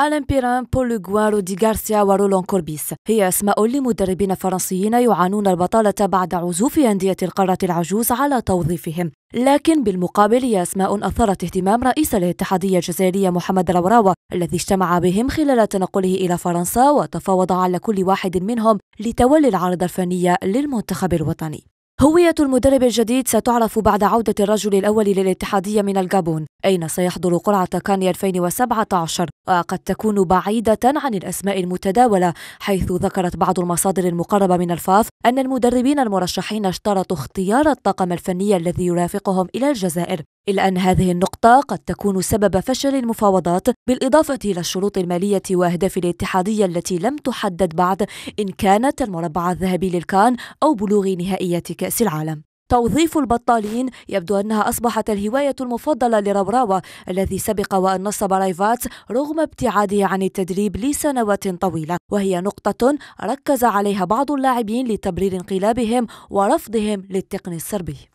ألان بيران بول غوارو دي غارسيا ورولون كوربيس هي أسماء لمدربين فرنسيين يعانون البطالة بعد عزوف أندية القارة العجوز على توظيفهم لكن بالمقابل هي أسماء أثارت اهتمام رئيس الاتحادية الجزائرية محمد الوراوة الذي اجتمع بهم خلال تنقله إلى فرنسا وتفاوض على كل واحد منهم لتولي العرض الفني للمنتخب الوطني هوية المدرب الجديد ستعرف بعد عودة الرجل الأول للاتحادية من الجابون أين سيحضر قرعة كان 2017 وقد تكون بعيدة عن الأسماء المتداولة حيث ذكرت بعض المصادر المقربة من الفاف أن المدربين المرشحين اشترطوا اختيار الطاقم الفني الذي يرافقهم إلى الجزائر إلا أن هذه النقطة قد تكون سبب فشل المفاوضات بالإضافة إلى الشروط المالية وأهداف الاتحادية التي لم تحدد بعد إن كانت المربع الذهبي للكان أو بلوغ نهائية كأس العالم توظيف البطالين يبدو أنها أصبحت الهواية المفضلة لروراوا الذي سبق وأن نصب رايفات رغم ابتعاده عن التدريب لسنوات طويلة وهي نقطة ركز عليها بعض اللاعبين لتبرير انقلابهم ورفضهم للتقن السربي